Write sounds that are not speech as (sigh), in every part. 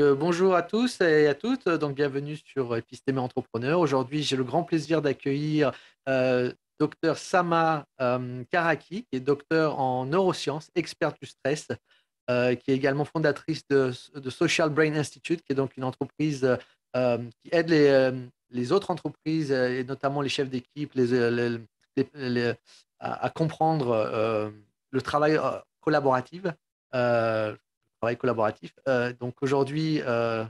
Euh, bonjour à tous et à toutes. Donc bienvenue sur Epistémé Entrepreneur. Aujourd'hui, j'ai le grand plaisir d'accueillir euh, Dr Sama euh, Karaki, qui est docteur en neurosciences, expert du stress, qui est également fondatrice de, Social Brain Institute, qui est donc une entreprise qui aide les, autres entreprises et notamment les chefs d'équipe à, comprendre le travail collaboratif collaboratif. Euh, donc aujourd'hui, euh,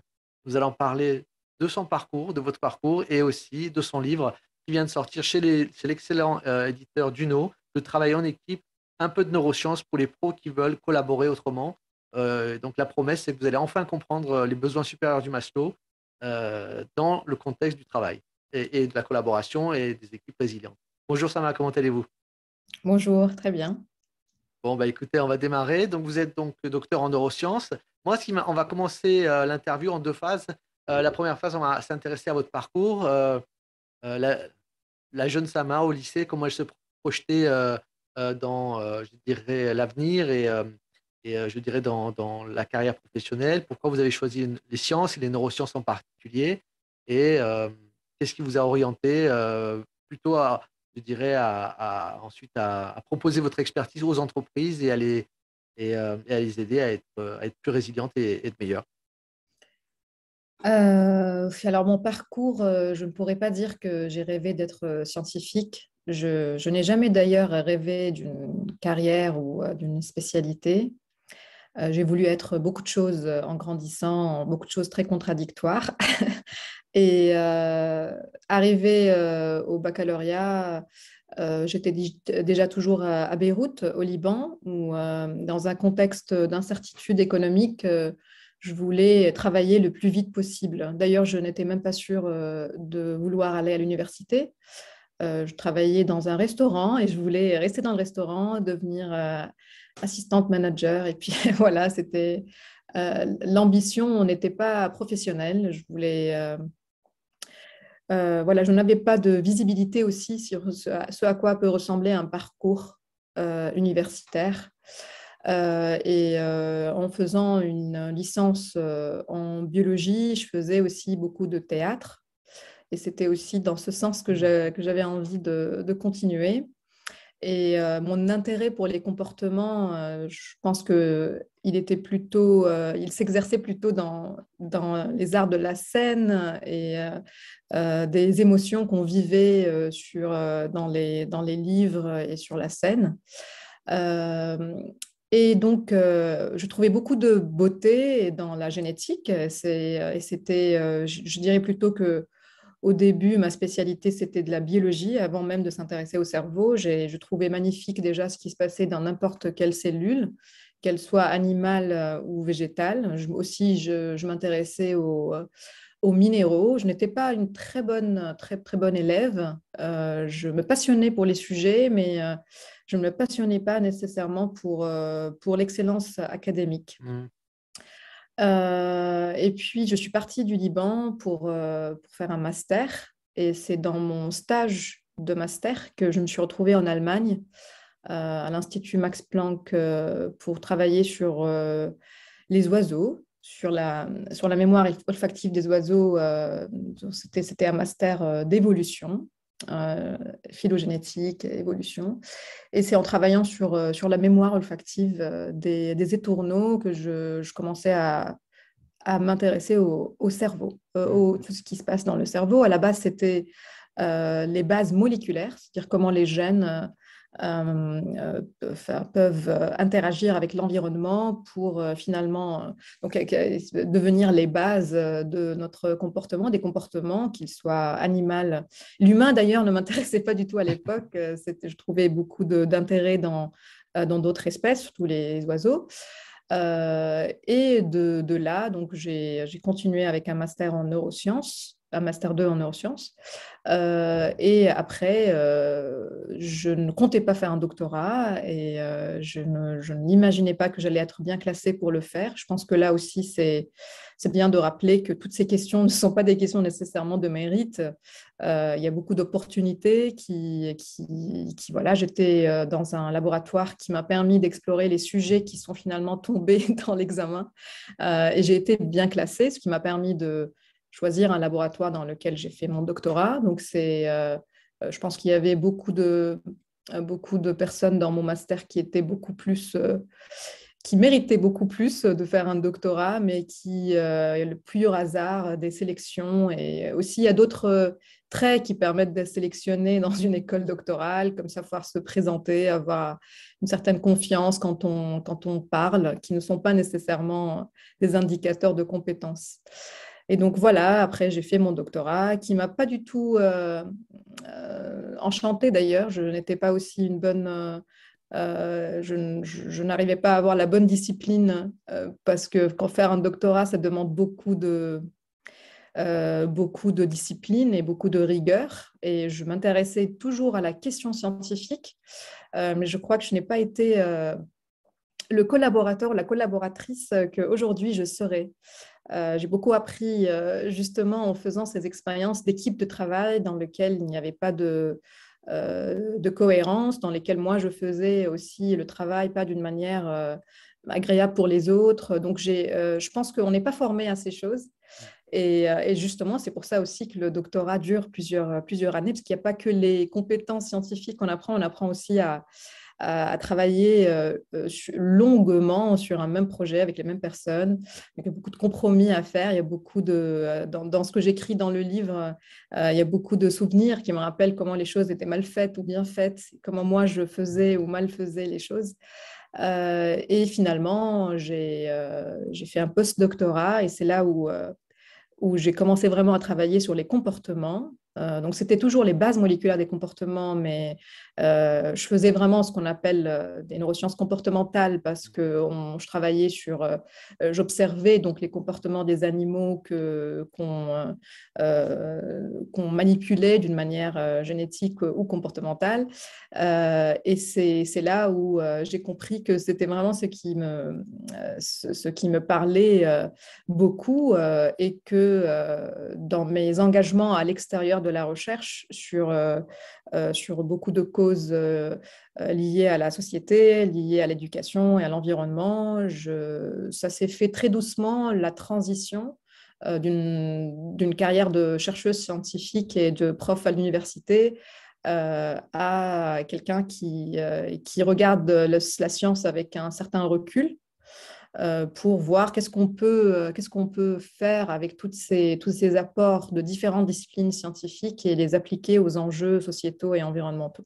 nous allons parler de son parcours, de votre parcours et aussi de son livre qui vient de sortir chez l'excellent euh, éditeur Duno, Le travail en équipe, un peu de neurosciences pour les pros qui veulent collaborer autrement. donc la promesse, c'est que vous allez enfin comprendre les besoins supérieurs du Maslow dans le contexte du travail et, de la collaboration et des équipes résilientes. Bonjour Sama, comment allez-vous Bonjour, très bien. Bon, bah, écoutez, on va démarrer. Donc, vous êtes donc docteur en neurosciences. Moi, on va commencer euh, l'interview en deux phases. Euh, la première phase, on va s'intéresser à votre parcours. Euh, la, jeune Sama au lycée, comment elle se projetait dans, je dirais, l'avenir et, je dirais, dans, dans, la carrière professionnelle. Pourquoi vous avez choisi les sciences et les neurosciences en particulier Et qu'est-ce qui vous a orienté plutôt à, je dirais, ensuite à, proposer votre expertise aux entreprises et à les, euh, les aider à être, plus résilientes et, de être meilleures euh, Alors, mon parcours, euh, je ne pourrais pas dire que j'ai rêvé d'être scientifique. je n'ai jamais d'ailleurs rêvé d'une carrière ou d'une spécialité. Euh, j'ai voulu être beaucoup de choses euh, en grandissant, beaucoup de choses très contradictoires. (laughs) et euh, arrivée euh, au baccalauréat, j'étais déjà toujours à, Beyrouth, au Liban, où dans un contexte d'incertitude économique, je voulais travailler le plus vite possible. D'ailleurs, je n'étais même pas sûre de vouloir aller à l'université. je travaillais dans un restaurant et je voulais rester dans le restaurant, devenir assistante manager. Et puis (laughs) voilà, c'était euh, l'ambition, on n'était pas professionnel. Je voulais. Euh, euh, voilà, je n'avais pas de visibilité aussi sur ce à, quoi peut ressembler un parcours universitaire. et en faisant une licence en biologie, je faisais aussi beaucoup de théâtre. Et c'était aussi dans ce sens que j'avais envie de continuer. Et euh, mon intérêt pour les comportements, euh, je pense que il était plutôt, euh, il s'exerçait plutôt dans, dans les arts de la scène et des émotions qu'on vivait sur, dans, les, dans les livres et sur la scène. et donc, je trouvais beaucoup de beauté dans la génétique. Et c'était, je, dirais plutôt que au début, ma spécialité, c'était de la biologie. Avant même de s'intéresser au cerveau, je trouvais magnifique déjà ce qui se passait dans n'importe quelle cellule, qu'elle soit animale euh, ou végétale. aussi, je, je m'intéressais aux, euh, aux, minéraux. Je n'étais pas une très bonne, très, très bonne élève. Euh, je me passionnais pour les sujets, mais je ne me passionnais pas nécessairement pour, pour l'excellence académique. Mmh. Euh, et puis, je suis partie du Liban pour, euh, pour faire un master. Et c'est dans mon stage de master que je me suis retrouvée en Allemagne, euh, à l'Institut Max Planck, pour travailler sur les oiseaux, sur la, sur la mémoire olfactive des oiseaux. C'était un master d'évolution. Euh, phylogénétique, évolution. Et c'est en travaillant sur, euh, sur la mémoire olfactive euh, des, étourneaux que je, commençais à, m'intéresser au, cerveau, au, mhm. tout ce qui se passe dans le cerveau. À la base, c'était les bases moléculaires, c'est-à-dire comment les gènes euh, euh, peuvent euh, interagir avec l'environnement pour finalement devenir les bases de notre comportement, des comportements, qu'ils soient animal. L'humain, d'ailleurs, ne m'intéressait pas du tout à l'époque. Je trouvais beaucoup d'intérêt dans d'autres espèces, surtout les oiseaux. et de, de, là, donc j'ai continué avec un master en neurosciences un master 2 en neurosciences. Euh, et après, euh, je ne comptais pas faire un doctorat et euh, je n'imaginais pas que j'allais être bien classée pour le faire. Je pense que là aussi, c'est bien de rappeler que toutes ces questions ne sont pas des questions nécessairement de mérite. il y a beaucoup d'opportunités qui, qui, qui, voilà, j'étais dans un laboratoire qui m'a permis d'explorer les sujets qui sont finalement tombés (laughs) dans l'examen et j'ai été bien classée, ce qui m'a permis de choisir un laboratoire dans lequel j'ai fait mon doctorat. Donc, c'est, euh, je pense qu'il y avait beaucoup de, beaucoup de personnes dans mon master qui étaient beaucoup plus. Euh, qui méritaient beaucoup plus de faire un doctorat, mais qui, euh, le au hasard des sélections. Et aussi, il y a d'autres euh, traits qui permettent d'être sélectionné dans une école doctorale, comme savoir se présenter, avoir une certaine confiance quand on, quand on parle, qui ne sont pas nécessairement des indicateurs de compétences. Et donc voilà, après j'ai fait mon doctorat qui m'a pas du tout euh, euh, enchantée d'ailleurs. Je n'étais pas aussi une bonne... Euh, je, n'arrivais pas à avoir la bonne discipline parce que quand faire un doctorat, ça demande beaucoup de, beaucoup de discipline et beaucoup de rigueur. Et je m'intéressais toujours à la question scientifique, mais je crois que je n'ai pas été le collaborateur, la collaboratrice qu'aujourd'hui je serai. Euh, j'ai beaucoup appris euh, justement en faisant ces expériences d'équipe de travail dans lesquelles il n'y avait pas de, euh, cohérence, dans lesquelles moi je faisais aussi le travail pas d'une manière agréable pour les autres. Donc je pense qu'on n'est pas formé à ces choses. Et, et justement, c'est pour ça aussi que le doctorat dure plusieurs, plusieurs années, parce qu'il n'y a pas que les compétences scientifiques qu'on apprend, on apprend aussi à, à, travailler euh, euh, longuement sur un même projet avec les mêmes personnes. il y a beaucoup de compromis à faire. Il y a beaucoup de euh, dans, ce que j'écris dans le livre, il y a beaucoup de souvenirs qui me rappellent comment les choses étaient mal faites ou bien faites, comment moi je faisais ou mal faisais les choses. et finalement, j'ai fait un post-doctorat et c'est là où où j'ai commencé vraiment à travailler sur les comportements euh, donc, c'était toujours les bases moléculaires des comportements, mais euh, je faisais vraiment ce qu'on appelle euh, des neurosciences comportementales parce que je travaillais sur, j'observais donc les comportements des animaux que, qu'on, qu'on manipulait d'une manière génétique ou comportementale. et c'est, là où j'ai compris que c'était vraiment ce qui me, ce, ce, qui me parlait beaucoup et que dans mes engagements à l'extérieur de la recherche sur, euh, euh, sur beaucoup de causes euh, liées à la société, liées à l'éducation et à l'environnement. Ça s'est fait très doucement, la transition d'une carrière de chercheuse scientifique et de prof à l'université à quelqu'un qui, qui, regarde la science avec un certain recul euh, pour voir qu'est-ce qu'on peut, euh, qu'est-ce qu'on peut faire avec toutes ces, tous ces apports de différentes disciplines scientifiques et les appliquer aux enjeux sociétaux et environnementaux.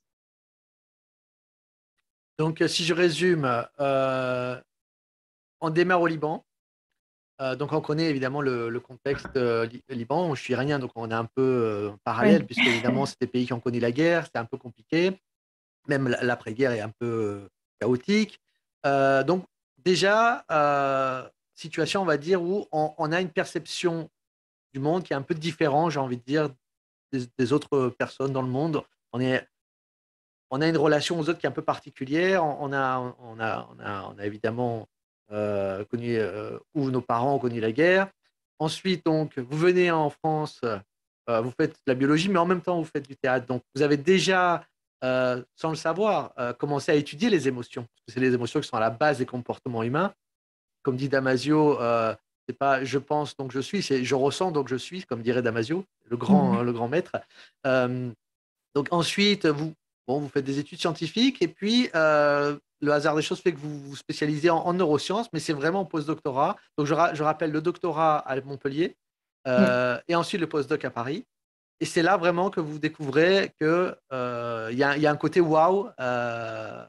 Donc, euh, si je résume, on démarre au Liban. donc, on connaît évidemment le, contexte Liban. Je suis iranien, donc on est un peu parallèle, puisque évidemment, c'est des pays qui ont connu la guerre, c'est un peu compliqué. Même l'après-guerre est un peu chaotique. donc, déjà, euh, situation, on va dire, où on, a une perception du monde qui est un peu différente, j'ai envie de dire, des, autres personnes dans le monde. On, est, a une relation aux autres qui est un peu particulière. On, a, évidemment euh, connu, euh, ou nos parents ont connu la guerre. Ensuite, donc, vous venez en France, vous faites de la biologie, mais en même temps, vous faites du théâtre. Donc, vous avez déjà euh, sans le savoir, euh, commencer à étudier les émotions. C'est les émotions qui sont à la base des comportements humains. Comme dit Damasio, euh, c'est pas je pense donc je suis, c'est je ressens donc je suis, comme dirait Damasio, le grand, mhm. hein, le grand maître. Euh, donc ensuite, vous, bon, vous faites des études scientifiques et puis le hasard des choses fait que vous vous spécialisez en, neurosciences, mais c'est vraiment en post-doctorat. Donc je, rappelle le doctorat à Montpellier mhm. et ensuite le post-doc à Paris et c'est là vraiment que vous découvrez qu'il euh, y, a, un côté waouh, euh,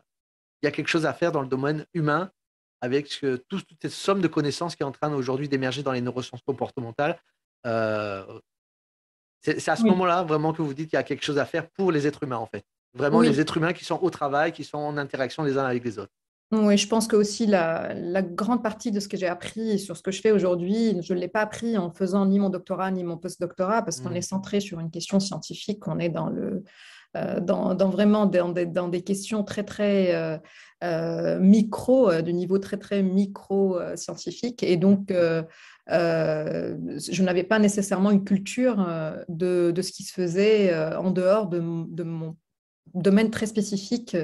il y a quelque chose à faire dans le domaine humain avec toute cette somme de connaissances qui est en train aujourd'hui d'émerger dans les neurosciences comportementales. Euh, c'est à ce moment-là vraiment que vous dites qu'il y a quelque chose à faire pour les êtres humains en fait. Vraiment les êtres humains qui sont au travail, qui sont en interaction les uns avec les autres. Oui, je pense que aussi la, grande partie de ce que j'ai appris sur ce que je fais aujourd'hui, je ne l'ai pas appris en faisant ni mon doctorat ni mon postdoctorat, parce qu'on mmh. est centré sur une question scientifique, on est dans le, euh, dans, vraiment dans des, questions très très euh, euh, micro, du niveau très très micro scientifique. Et donc, je n'avais pas nécessairement une culture de, ce qui se faisait en dehors de, de mon domaine très spécifique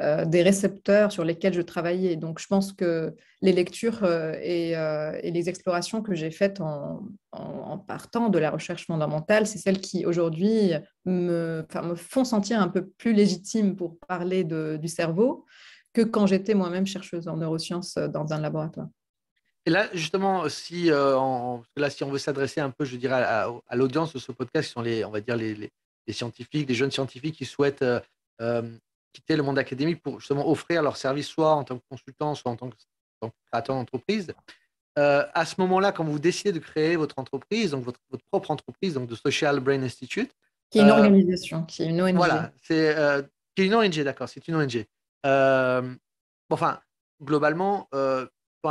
euh, des récepteurs sur lesquels je travaillais. Donc, je pense que les lectures euh, euh, et, les explorations que j'ai faites en, partant de la recherche fondamentale, c'est celles qui aujourd'hui me, me, font sentir un peu plus légitime pour parler du cerveau que quand j'étais moi-même chercheuse en neurosciences dans un laboratoire. Et là, justement, si, on, là, si on veut s'adresser un peu, je dirais, à, l'audience de ce podcast, qui sont les, on va dire, les des scientifiques, des jeunes scientifiques qui souhaitent euh, euh, quitter le monde académique pour justement offrir leurs services, soit en tant que consultant, soit en tant que, en créateur d'entreprise. Euh, à ce moment-là, quand vous décidez de créer votre entreprise, donc votre, propre entreprise, donc de Social Brain Institute, qui est une organisation, qui est une ONG. Voilà, c'est qui est une ONG, d'accord, c'est une ONG. enfin, globalement,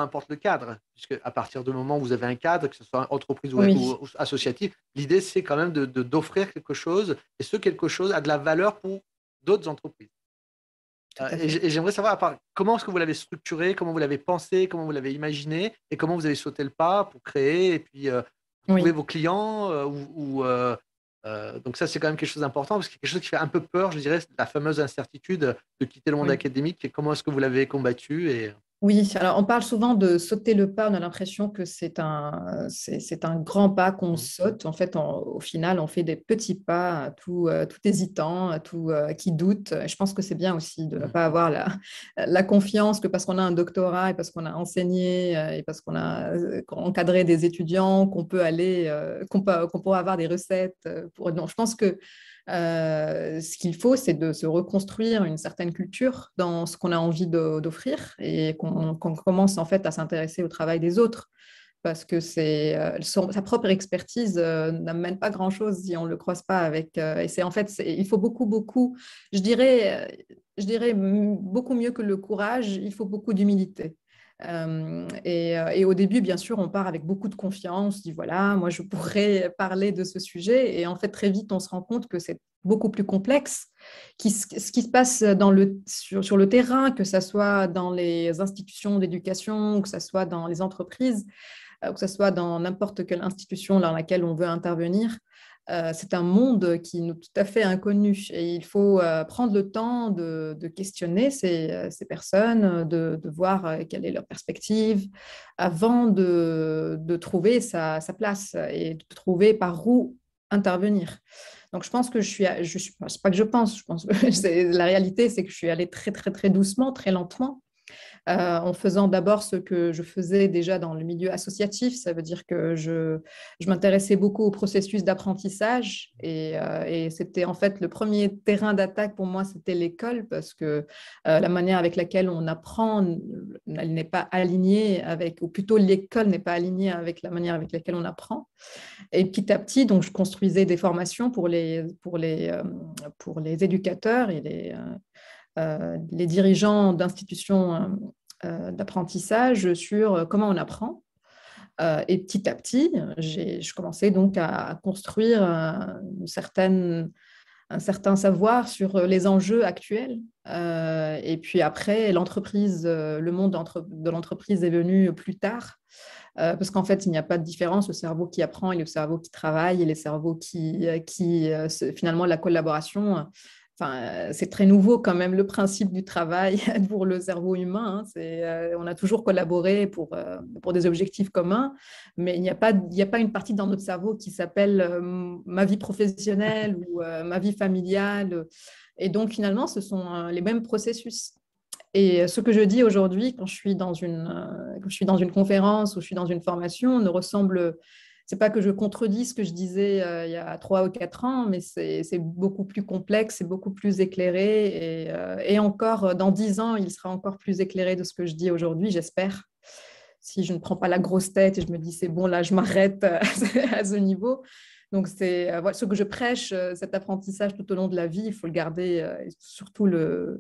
importe le cadre, puisque à partir du moment où vous avez un cadre, que ce soit entreprise ou, associatif associative, l'idée c'est quand même de, d'offrir quelque chose, et ce quelque chose a de la valeur pour d'autres entreprises. Euh, et, j'aimerais savoir part, comment est-ce que vous l'avez structuré, comment vous l'avez pensé, comment vous l'avez imaginé, et comment vous avez sauté le pas pour créer et puis euh, trouver vos clients euh, ou, donc ça, c'est quand même quelque chose d'important parce que quelque chose qui fait un peu peur, je dirais, la fameuse incertitude de quitter le monde académique. Et comment est-ce que vous l'avez combattu et... Oui, alors on parle souvent de sauter le pas, on a l'impression que c'est un, c'est, un grand pas qu'on mmh. saute. En fait, au final, on fait des petits pas, euh, tout, hésitants, euh, tout hésitant, euh, tout qui doute. je pense que c'est bien aussi de ne mmh. pas avoir (laughs) la, confiance que parce qu'on a un doctorat et parce qu'on a enseigné et parce qu'on a encadré des étudiants, qu'on peut aller, qu'on, qu'on peut avoir des recettes. Pour... Non, je pense que euh, ce qu'il faut, c'est de se reconstruire une certaine culture dans ce qu'on a envie d'offrir et qu'on commence en fait à s'intéresser au travail des autres parce que c'est euh, sa propre expertise euh, n'amène pas grand-chose si on ne le croise pas avec. et c'est en fait, il faut beaucoup, beaucoup, je dirais, je dirais beaucoup mieux que le courage, il faut beaucoup d'humilité. Euh, et, au début, bien sûr, on part avec beaucoup de confiance, on se dit voilà, moi je pourrais (laughs) parler de ce sujet. Et en fait, très vite, on se rend compte que c'est beaucoup plus complexe. ce qui se passe dans le, sur, sur, le terrain, que ce soit dans les institutions d'éducation, que ce soit dans les entreprises, euh, que ce soit dans n'importe quelle institution dans laquelle on veut intervenir, euh, c'est un monde qui nous est tout à fait inconnu et il faut euh, prendre le temps de, questionner euh, ces, personnes, de, voir quelle est leur perspective avant de, trouver sa, place et de trouver par où intervenir. Donc je pense que je suis, je pas que je pense, je pense que (laughs) la réalité c'est que je suis allée très très très doucement, très lentement euh, en faisant d'abord ce que je faisais déjà dans le milieu associatif. Ça veut dire que je, m'intéressais beaucoup au processus d'apprentissage euh, et, c'était en fait le premier terrain d'attaque pour moi, c'était l'école parce que euh, la manière avec laquelle on apprend, elle n'est pas alignée avec, ou plutôt l'école n'est pas alignée avec la manière avec laquelle on apprend. Et petit à petit, donc, je construisais des formations pour les, pour les, pour les éducateurs et les euh, les dirigeants d'institutions euh, euh, d'apprentissage sur comment on apprend. et petit à petit, je commençais donc à construire un certain savoir sur les enjeux actuels. et puis après, l'entreprise, le monde de l'entreprise est venu plus tard, parce qu'en fait, il n'y a pas de différence. Le cerveau qui apprend et le cerveau qui travaille et les cerveaux qui, qui finalement, la collaboration euh, c'est très nouveau quand même le principe du travail (laughs) pour le cerveau humain. Hein. Euh, on a toujours collaboré pour, euh, pour des objectifs communs, mais il n'y a, pas, a pas une partie dans notre cerveau qui s'appelle ma vie professionnelle ou ma vie familiale. Et donc finalement, ce sont les mêmes processus. Et ce que je dis aujourd'hui, quand je suis dans une, quand je suis dans une conférence ou je suis dans une formation, ne ressemble c'est pas que je contredis ce que je disais euh, il y a trois ou quatre ans, mais c'est beaucoup plus complexe, c'est beaucoup plus éclairé. Et, euh, encore, euh, dans dix ans, il sera encore plus éclairé de ce que je dis aujourd'hui, j'espère. Si je ne prends pas la grosse tête et je me dis, c'est bon, là, je m'arrête (laughs) à ce niveau. Donc, c'est ce que je prêche, cet apprentissage tout au long de la vie, il faut le garder et surtout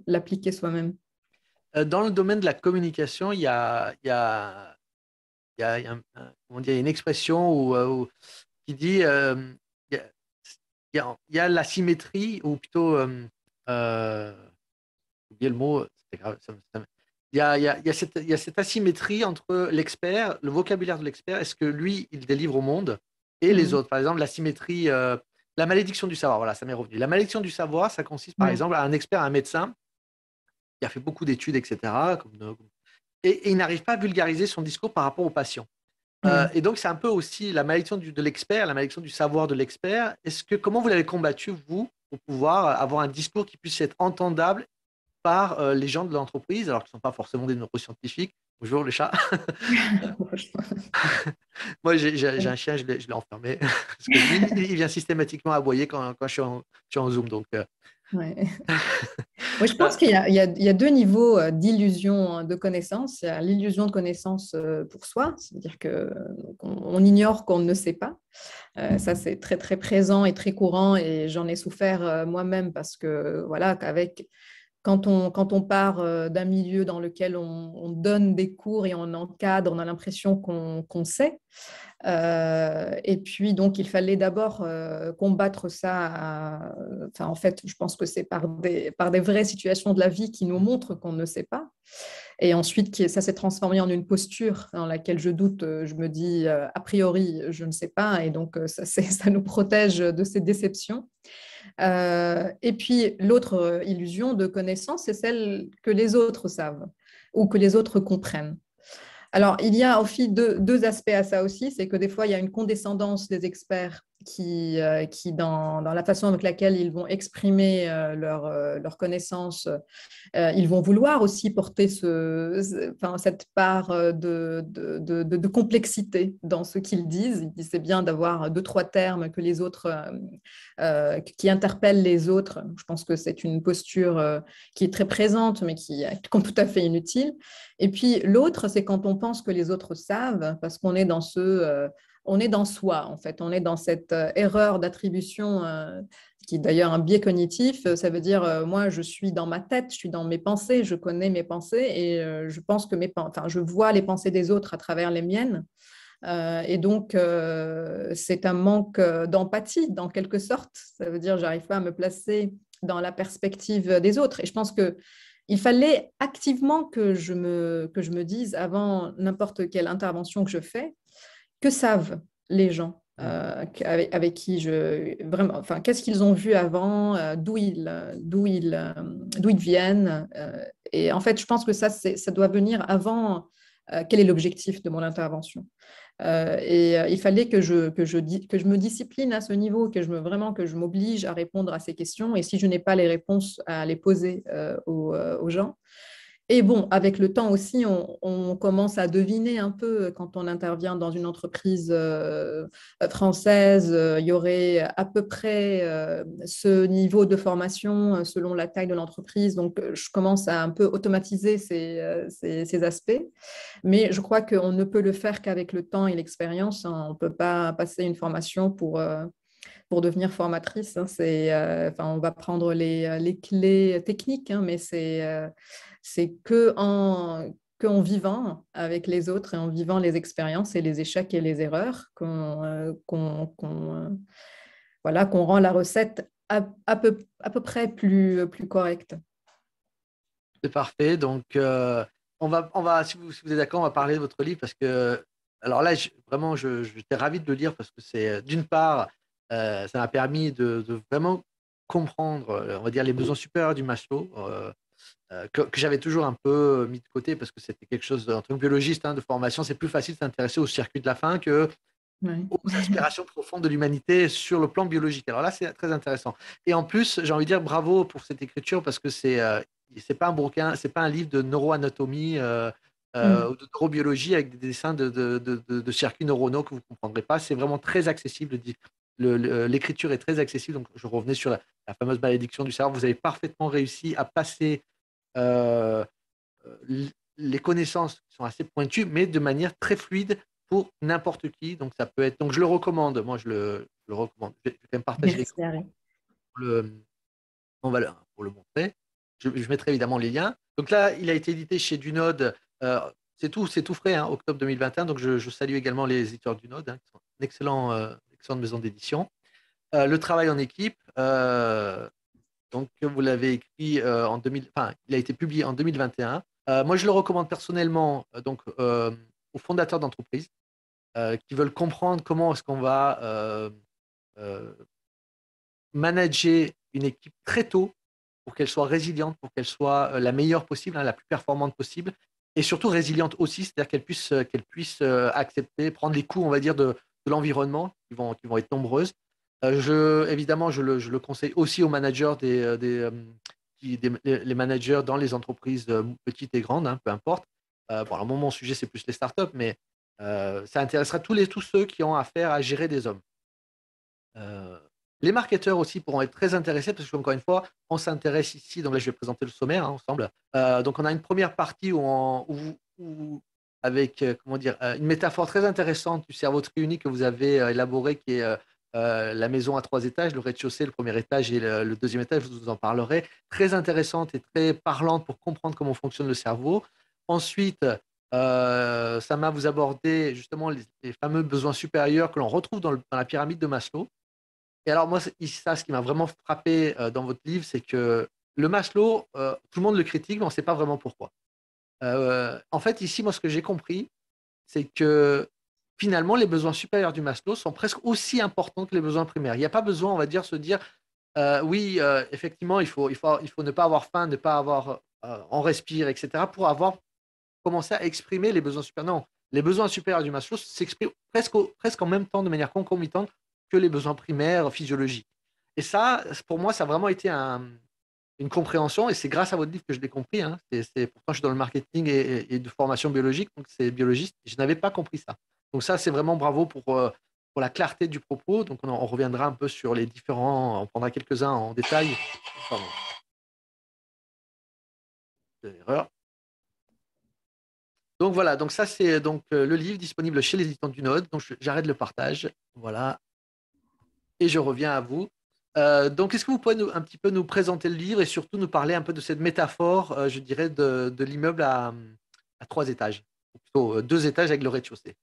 l'appliquer soi-même. Dans le domaine de la communication, il y a, il y a, il y a un, on a une expression euh, qui dit euh, il y, a la symétrie, ou plutôt, euh, oublié le mot, il y, a, cette, asymétrie entre l'expert, le vocabulaire de l'expert, est-ce que lui, il délivre au monde et les mhm. autres. Par exemple, la symétrie, la malédiction du savoir, voilà, ça m'est revenu. La malédiction du savoir, ça consiste par mhm. exemple à un expert, un médecin, qui a fait beaucoup d'études, etc., et, et, il n'arrive pas à vulgariser son discours par rapport aux patients. Euh, et donc, c'est un peu aussi la malédiction de l'expert, la malédiction du savoir de l'expert. Est-ce que comment vous l'avez combattu, vous, pour pouvoir euh, avoir un discours qui puisse être entendable par euh, les gens de l'entreprise, alors qu'ils ne sont pas forcément des neuroscientifiques. Bonjour les chats. (laughs) Moi, j'ai un chien, je l'ai enfermé. (laughs) il vient systématiquement aboyer quand, quand je, suis en, Zoom. Donc, Ouais. (laughs) je pense euh. qu'il y, a deux niveaux euh, d'illusion hein, de connaissance. Il y a l'illusion de connaissance euh, pour soi, c'est-à-dire qu'on ignore qu'on ne sait pas. ça, c'est très, très présent et très courant et j'en ai souffert moi-même parce que, voilà, qu'avec quand on, part euh, d'un milieu dans lequel on, donne des cours et on encadre, on a l'impression qu'on sait. Euh, et puis, donc, il fallait d'abord euh, combattre ça. en fait, je pense que c'est par des, par des vraies situations de la vie qui nous montrent qu'on ne sait pas. Et ensuite, ça s'est transformé en une posture dans laquelle je doute, je me dis a priori, je ne sais pas, et donc (laughs) ça nous protège de ces déceptions. Euh, et puis l'autre euh, illusion de connaissance, c'est celle que les autres savent ou que les autres comprennent. Alors, il y a aussi deux aspects à ça aussi, c'est que des fois, il y a une condescendance des experts qui, euh, qui dans, la façon avec laquelle ils vont exprimer leurs leur euh, connaissances, euh, ils vont vouloir aussi porter ce, cette part de, de, complexité dans ce qu'ils disent. C'est bien d'avoir deux, trois termes que les autres, qui interpellent les autres. Je pense que c'est une posture qui est très présente, mais qui est tout à fait inutile. Et puis l'autre, c'est quand on pense que les autres savent, parce qu'on est dans ce on est dans soi, en fait. On est dans cette euh, erreur d'attribution, euh, qui est d'ailleurs un biais cognitif. Euh, ça veut dire, moi, je suis dans ma tête, je suis dans mes pensées, je connais mes pensées et je pense que mes enfin, je vois les pensées des autres à travers les miennes. et donc, c'est un manque d'empathie, dans quelque sorte. Ça veut dire, j'arrive pas à me placer dans la perspective des autres. Et je pense que il fallait activement que que je me dise, avant n'importe quelle intervention que je fais, que savent les gens euh, avec, qui je vraiment qu'est-ce qu'ils ont vu avant euh, euh, d'où ils viennent et en fait je pense que ça ça doit venir avant quel est l'objectif de mon intervention et il fallait que je que je me discipline à ce niveau que je vraiment que je m'oblige à répondre à ces questions et si je n'ai pas les réponses à les poser aux, gens et bon, avec le temps aussi, on, commence à deviner un peu euh, quand on intervient dans une entreprise euh, euh, française, il y aurait à peu près ce niveau de formation selon la taille de l'entreprise. Donc, je commence à un peu automatiser ces, ces, ces aspects. Mais je crois qu'on ne peut le faire qu'avec le temps et l'expérience. Hein. On ne peut pas passer une formation pour pour devenir formatrice. Hein, c'est, euh, enfin, on va prendre les, euh, les clés euh, techniques, hein, mais c'est, c'est que en, que en vivant avec les autres et en vivant les expériences et les échecs et les erreurs qu'on, qu'on, voilà, qu'on rend la recette à, peu, à peu près plus, plus correcte. C'est parfait. Donc, on va, on va, si vous, si vous êtes d'accord, on va parler de votre livre parce que alors là, vraiment, je, j'étais ravi de le lire parce que c'est d'une part euh, ça m'a permis de, vraiment comprendre, euh, on va dire, les besoins supérieurs du Maslow. Euh, que, j'avais toujours un peu mis de côté parce que c'était quelque chose, en tant biologiste hein, de formation, c'est plus facile de s'intéresser au circuit de la faim que aux aspirations profondes de l'humanité sur le plan biologique. Alors là, c'est très intéressant. Et en plus, j'ai envie de dire bravo pour cette écriture parce que c'est c'est pas un bouquin, c'est pas un livre de neuroanatomie mm. ou de neurobiologie avec des dessins de, de circuits neuronaux que vous comprendrez pas. C'est vraiment très accessible euh, l'écriture est très accessible. Donc, je revenais sur la, fameuse malédiction du cerveau. Vous avez parfaitement réussi à passer euh, euh, les connaissances qui sont assez pointues, mais de manière très fluide pour n'importe qui. Donc, ça peut être. Donc, je le recommande. Moi, je le, recommande. Je vais, partager pour le, valeur hein, pour le montrer. Je, mettrai évidemment les liens. Donc là, il a été édité chez Dunode. c'est tout, c'est tout frais, hein, octobre 2021. Donc je, salue également les éditeurs Dunode, hein, un excellent de maison d'édition. Euh, le travail en équipe, euh, donc vous l'avez écrit euh, en 2000, enfin, il a été publié en 2021. moi, je le recommande personnellement donc aux fondateurs d'entreprises qui veulent comprendre comment est-ce qu'on va manager une équipe très tôt pour qu'elle soit résiliente, pour qu'elle soit la meilleure possible, hein, la plus performante possible, et surtout résiliente aussi, c'est-à-dire qu'elle puisse, qu'elle puisse accepter, prendre les coups, on va dire, de, de l'environnement qui vont, vont être nombreuses. Euh, je, évidemment, je le, conseille aussi aux managers des, euh, des, euh, les managers dans les entreprises petites et grandes, hein, peu importe. Euh, bon, moment, mon sujet, c'est plus les startups, mais ça intéressera tous, les, tous ceux qui ont affaire à gérer des hommes. les marketeurs aussi pourront être très intéressés parce que, encore une fois, on s'intéresse ici. Donc là, je vais présenter le sommaire hein, ensemble. donc, on a une première partie où, on, où avec euh, comment dire, euh, une métaphore très intéressante du cerveau triunique que vous avez euh, élaboré, qui est la maison à trois étages, le rez-de-chaussée, le premier étage et le, deuxième étage, je vous en parlerai, très intéressante et très parlante pour comprendre comment fonctionne le cerveau. Ensuite, ça Sama, vous abordé justement les, fameux besoins supérieurs que l'on retrouve dans, la pyramide de Maslow. Et alors moi, ça, ce qui m'a vraiment frappé dans votre livre, c'est que le Maslow, tout le monde le critique, mais on ne sait pas vraiment pourquoi. Euh, en fait, ici, moi, ce que j'ai compris, c'est que finalement, les besoins supérieurs du Maslow sont presque aussi importants que les besoins primaires. Il n'y a pas besoin, on va dire, se dire, euh, oui, euh, effectivement, il faut, il, faut, il faut ne pas avoir faim, ne pas avoir, en respire, etc., pour avoir commencé à exprimer les besoins supérieurs. Non, les besoins supérieurs du Maslow s'expriment presque, presque en même temps, de manière concomitante, que les besoins primaires physiologiques. Et ça, pour moi, ça a vraiment été un, une compréhension, et c'est grâce à votre livre que je l'ai compris. Hein. pourtant, je suis dans le marketing et, de formation biologique, donc c'est biologiste. Je n'avais pas compris ça. Donc ça, c'est vraiment bravo pour, euh, la clarté du propos. Donc on, reviendra un peu sur les différents, on prendra quelques-uns en détail. Pardon. Donc voilà, donc ça c'est donc euh, le livre disponible chez les éditeurs du Node. Donc j'arrête le partage. Voilà. Et je reviens à vous. Euh, donc, est-ce que vous pouvez nous, un petit peu nous présenter le livre et surtout nous parler un peu de cette métaphore, euh, je dirais, de, l'immeuble à, à, trois étages, ou plutôt euh, deux étages avec le rez-de-chaussée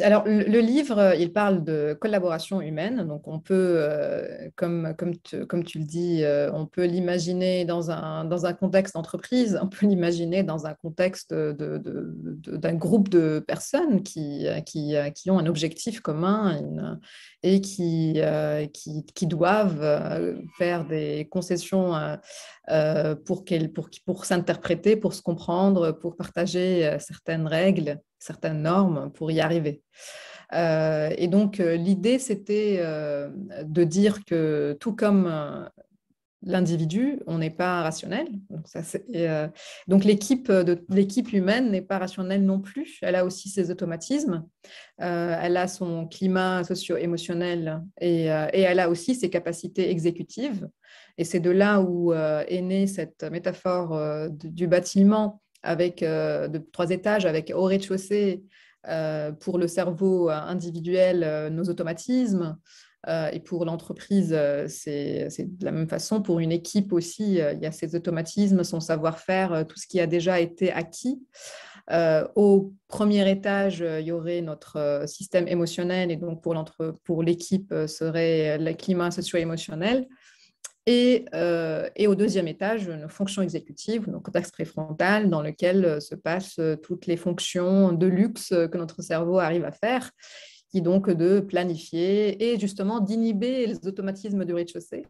alors, le livre, euh, il parle de collaboration humaine. Donc, on peut, euh, comme, comme, tu, comme tu le dis, euh, on peut l'imaginer dans un, dans un contexte d'entreprise, on peut (laughs) l'imaginer dans un contexte d'un de, groupe de personnes qui, qui, qui, ont un objectif commun et qui, qui, qui, doivent faire des concessions pour, pour s'interpréter, pour se comprendre, pour partager certaines règles certaines normes pour y arriver. Euh, et donc euh, l'idée, c'était euh, de dire que tout comme l'individu, on n'est pas rationnel. Donc, l'équipe, humaine n'est pas rationnelle non plus. Elle a aussi ses automatismes, elle a son climat socio-émotionnel et, et, elle a aussi ses capacités exécutives. Et c'est de là où est née cette métaphore du bâtiment avec euh, de trois étages, avec au rez-de-chaussée euh, pour le cerveau euh, individuel, nos automatismes. et pour l'entreprise, c'est de la même façon. Pour une équipe aussi, il y a ses automatismes, son savoir-faire, tout ce qui a déjà été acquis. au premier étage, il y aurait notre système émotionnel et donc pour, pour l'équipe serait le climat socio-émotionnel. Euh, et, au deuxième étage, nos fonctions exécutives, nos cortex préfrontal, dans lequel euh, se passent euh, toutes les fonctions de luxe que notre cerveau arrive à faire, qui donc de planifier et justement d'inhiber les automatismes du rez-de-chaussée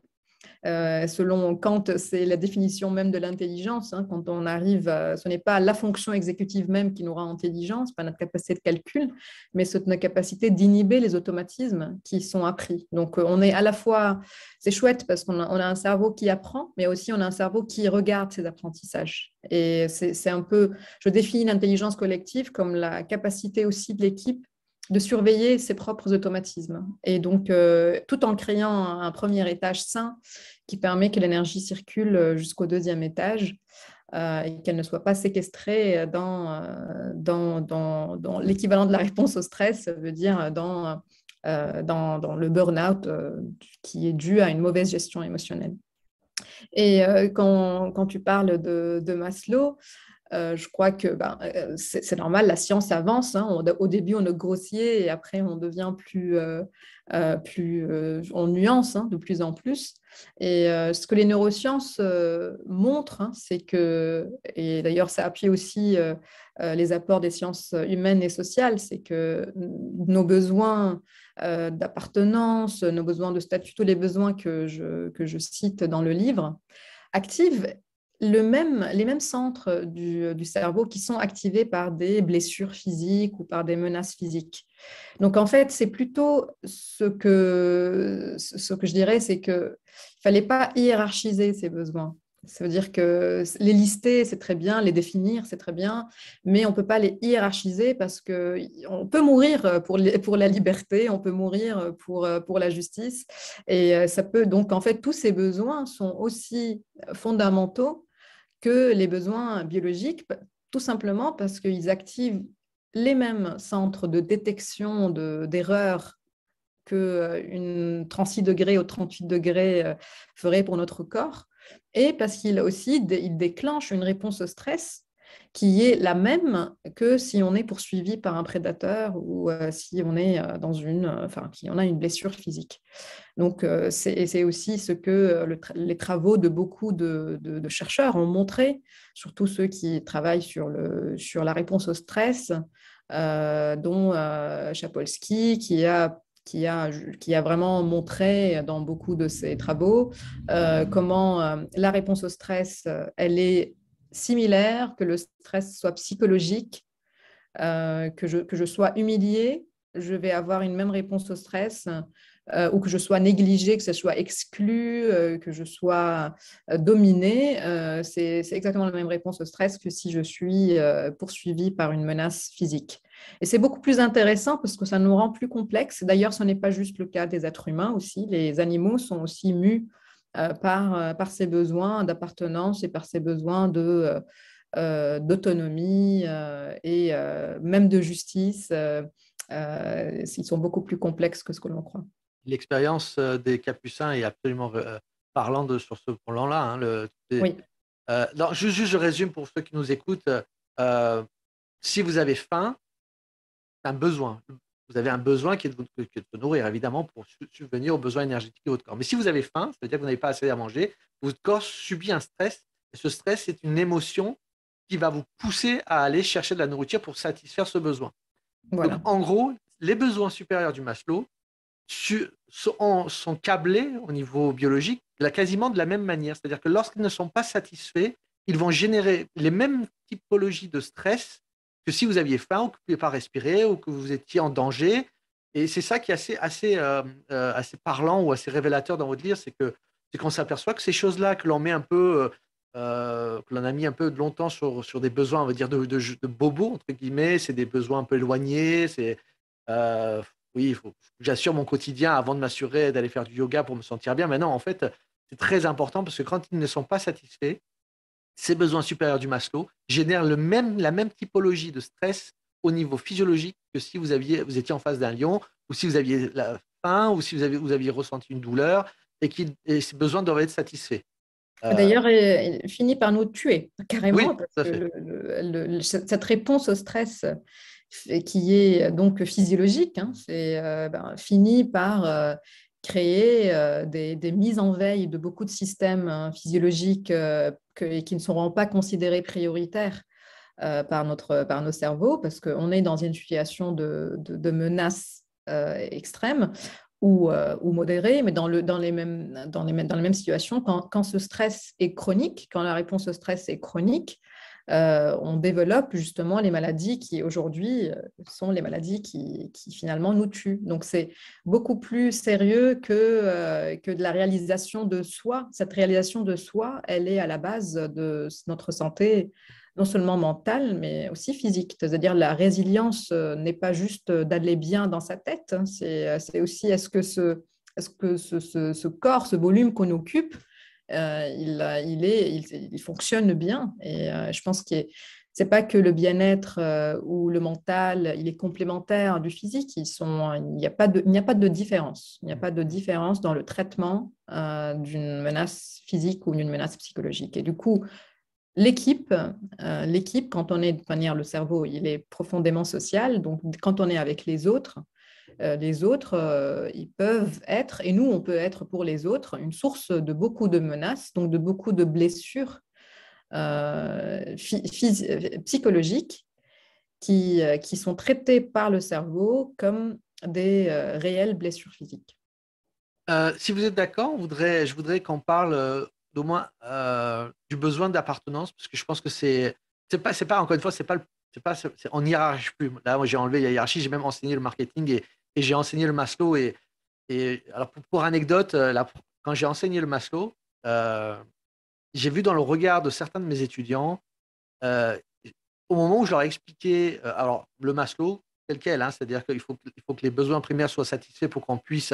euh, selon Kant, c'est la définition même de l'intelligence. Hein. quand on arrive, euh, ce n'est pas la fonction exécutive même qui nous rend intelligence, pas notre capacité de calcul, mais c'est notre capacité d'inhiber les automatismes qui sont appris. Donc, euh, on est à la fois, c'est chouette parce qu'on a, un cerveau qui apprend, mais aussi on a un cerveau qui regarde ses apprentissages. Et c'est, un peu, je définis l'intelligence collective comme la capacité aussi de l'équipe de surveiller ses propres automatismes. Et donc, tout en créant un premier étage sain qui permet que l'énergie circule euh, jusqu'au deuxième étage euh, et qu'elle ne soit pas séquestrée euh, dans, l'équivalent de la réponse au stress, ça veut dire dans, le burn-out qui est dû à une mauvaise gestion émotionnelle. Et quand, quand, tu parles de Maslow, euh, je crois que ben, euh, euh, c'est normal, la science avance. Hein. au début, on est grossier et après, on devient plus, plus on nuance hein, de plus en plus. Et ce que les neurosciences montrent, hein, c'est que, et d'ailleurs, ça appuie aussi les apports des sciences humaines et sociales, c'est que mm, nos besoins d'appartenance, nos besoins de statut, tous les besoins que je, que je cite dans le livre, activent même, les mêmes centres euh, euh, du, cerveau qui sont activés par des blessures physiques ou par des menaces physiques. Donc en fait, c'est plutôt ce que, ce que je dirais, c'est qu'il ne fallait pas hiérarchiser ces besoins. Ça veut dire que les lister, c'est très bien, les définir, c'est très bien, mais on ne peut pas les hiérarchiser parce qu'on peut mourir pour, pour, la liberté, on peut mourir pour, euh, pour, la justice. Et ça peut donc, en fait, tous ces besoins sont aussi fondamentaux que les besoins biologiques, bah, tout simplement parce qu'ils activent les mêmes centres de détection d'erreurs que qu'une euh, 36 degrés ou 38 degrés euh, ferait pour notre corps, et parce qu'ils aussi il déclenche une réponse au stress qui est la même que si on est poursuivi par un prédateur ou euh, si on est euh, dans une, euh, enfin, a une blessure physique. Donc, c'est aussi ce que les travaux de beaucoup de, de, chercheurs ont montré, surtout ceux qui travaillent sur, le, sur la réponse au stress, dont Chapolsky, qui a qui a, qui a, vraiment montré dans beaucoup de ses travaux comment la réponse au stress, elle est similaire, que le stress soit psychologique, euh, que, je, que je sois humiliée, je vais avoir une même réponse au stress, euh, ou que je sois négligée, que ce soit exclu, euh, que je sois dominée. C'est exactement la même réponse au stress que si je suis poursuivie par une menace physique. Et c'est beaucoup plus intéressant parce que ça nous rend plus complexes. D'ailleurs, ce n'est pas juste le cas des êtres humains aussi. Les animaux sont aussi mus euh, par, euh, par ses besoins d'appartenance et par ses besoins de, euh, d'autonomie et même de justice. ils sont beaucoup plus complexes que ce que l'on croit. L'expérience des Capucins est absolument parlante sur ce plan-là. Hein, oui. juste, je résume pour ceux qui nous écoutent. si vous avez faim, c'est un besoin vous avez un besoin qui est de, vous, nourrir, évidemment, pour subvenir aux besoins énergétiques de votre corps. Mais si vous avez faim, cest veut dire que vous n'avez pas assez à manger, votre corps subit un stress, et ce stress, c'est une émotion qui va vous pousser à aller chercher de la nourriture pour satisfaire ce besoin. Donc, en gros, les besoins supérieurs du Maslow sont, câblés au niveau biologique quasiment de la même manière. C'est-à-dire que lorsqu'ils ne sont pas satisfaits, ils vont générer les mêmes typologies de stress que si vous aviez faim ou que vous ne pouviez pas respirer ou que vous étiez en danger. Et c'est ça qui est assez, assez, euh, euh, assez parlant ou assez révélateur dans votre livre, c'est que qu'on s'aperçoit que ces choses-là que l'on met un peu, euh, que l'on a mis un peu longtemps sur, sur des besoins, on va dire de, de, bobos entre guillemets, c'est des besoins un peu éloignés. C'est oui, j'assure mon quotidien avant de m'assurer d'aller faire du yoga pour me sentir bien. Mais non, en fait, c'est très important parce que quand ils ne sont pas satisfaits, ces besoins supérieurs du Maslow génèrent le même, la même typologie de stress au niveau physiologique que si vous, aviez, vous étiez en face d'un lion ou si vous aviez la faim ou si vous, avez, vous aviez ressenti une douleur et que ces besoins doivent être satisfaits. Euh, D'ailleurs, il finit par nous tuer, carrément, parce que cette réponse au stress qui est donc physiologique, hein, c'est, euh, ben, finit par euh, créer euh, des, mises en veille de beaucoup de systèmes hein, physiologiques euh, qui ne seront pas considérés prioritaires. Euh, par, nos cerveaux, parce qu'on est dans une situation de, menace extrême, ou, modérée. mais dans, les mêmes, situations, quand, ce stress est chronique, quand la réponse au stress est chronique, euh, on développe justement les maladies qui aujourd'hui euh, sont les maladies qui, finalement nous tuent. Donc c'est beaucoup plus sérieux que, euh, que de la réalisation de soi. Cette réalisation de soi, elle est à la base de notre santé non seulement mentale, mais aussi physique. C'est-à-dire la résilience n'est pas juste d'aller bien dans sa tête, hein. c'est, aussi est-ce que ce corps, ce volume qu'on occupe, euh, il, il, est, il, fonctionne bien. Et euh, je pense que c'est pas que le bien-être euh, ou le mental, il est complémentaire du physique. il n'y a, pas de, différence. Il n'y a pas de différence dans le traitement d'une menace physique ou d'une menace psychologique. Et du coup, L'équipe, l'équipe, quand on est de manière, le cerveau, il est profondément social. Donc, quand on est avec les autres, euh, les autres, euh, ils peuvent être, et nous, on peut être pour les autres, une source de beaucoup de menaces, donc de beaucoup de blessures euh, psychologiques qui, sont traitées par le cerveau comme des réelles blessures physiques. si vous êtes d'accord, je voudrais qu'on parle d'au moins du besoin d'appartenance, parce que je pense que c'est, c'est pas, encore une fois, c'est pas pas, on hiérarchie plus. Là, moi, j'ai enlevé la hiérarchie, j'ai même enseigné le marketing et et j'ai enseigné le Maslow. Et, alors, pour, anecdote, euh, quand j'ai enseigné le Maslow, euh, j'ai vu dans le regard de certains de mes étudiants, euh, au moment où je leur ai expliqué, alors le Maslow, tel quel, hein, c'est-à-dire qu'il faut, faut que les besoins primaires soient satisfaits pour qu'on puisse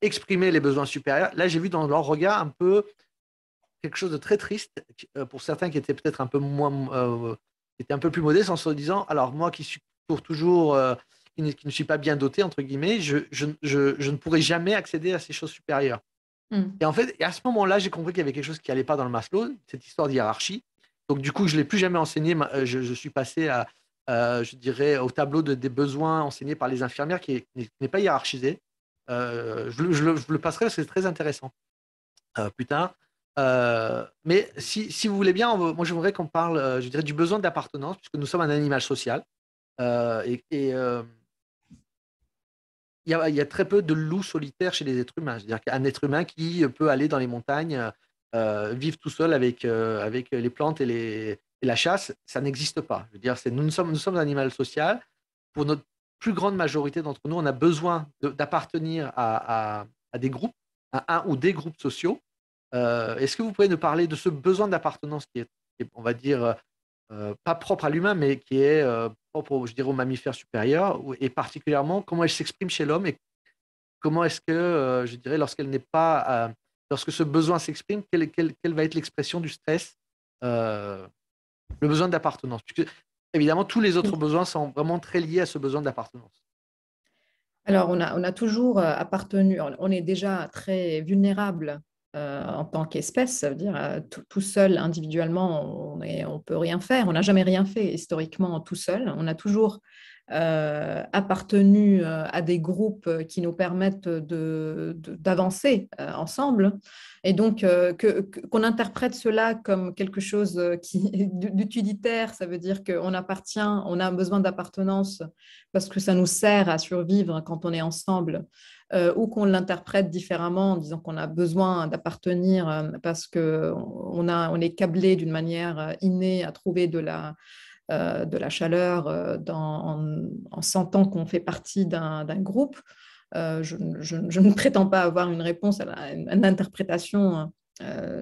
exprimer les besoins supérieurs. Là, j'ai vu dans leur regard un peu quelque chose de très triste pour certains qui étaient peut-être un peu moins, qui étaient un peu plus modestes en se disant, alors moi qui suis toujours qui ne, suis pas bien doté, entre guillemets, je, ne pourrais jamais accéder à ces choses supérieures. Hmm. Et en fait, et à ce moment-là, j'ai compris qu'il y avait quelque chose qui n'allait pas dans le Maslow, cette histoire d'hierarchie. Donc, du coup, je ne l'ai plus jamais enseigné. Euh, je, suis passé à, euh, je dirais, au tableau de, des besoins enseignés par les infirmières qui n'est pas hiérarchisé. Euh, je, le, passerai c'est très intéressant euh, mais si, vous voulez bien, moi moi j'aimerais qu'on parle, je dirais, du besoin d'appartenance, puisque nous sommes un animal social. et, et il y, a, très peu de loups solitaires chez les êtres humains. C'est-à-dire qu'un être humain qui peut aller dans les montagnes, euh, vivre tout seul avec, euh, avec les plantes et, et la chasse, ça n'existe pas. Je veux dire, nous, nous, sommes, nous sommes un animal social. Pour notre plus grande majorité d'entre nous, on a besoin d'appartenir à, des groupes, à un ou des groupes sociaux. Euh, est-ce que vous pouvez nous parler de ce besoin d'appartenance qui est, on va dire, euh, pas propre à l'humain, mais qui est euh, propre, je dirais, aux mammifères supérieurs, et particulièrement comment elle s'exprime chez l'homme et comment est-ce que, euh, je dirais, lorsqu'elle n'est pas, lorsque ce besoin s'exprime, quelle, va être l'expression du stress, le besoin d'appartenance. évidemment, tous les autres besoins sont vraiment très liés à ce besoin d'appartenance. Alors, on a, on a toujours appartenu, on est déjà très vulnérable euh, en tant qu'espèce. Ça veut dire euh, tout, seul, individuellement, on ne peut rien faire. On n'a jamais rien fait historiquement tout seul. On a toujours euh, appartenu à des groupes qui nous permettent d'avancer ensemble. Et donc, qu'on interprète cela comme quelque chose d'utilitaire, ça veut dire qu'on appartient, on a besoin d'appartenance parce que ça nous sert à survivre quand on est ensemble. Euh, ou qu'on l'interprète différemment en disant qu'on a besoin d'appartenir euh, parce qu'on on est câblé d'une manière euh, innée à trouver de la, de la chaleur en, sentant qu'on fait partie d'un groupe. je, ne prétends pas avoir une réponse à, une, interprétation. Hein.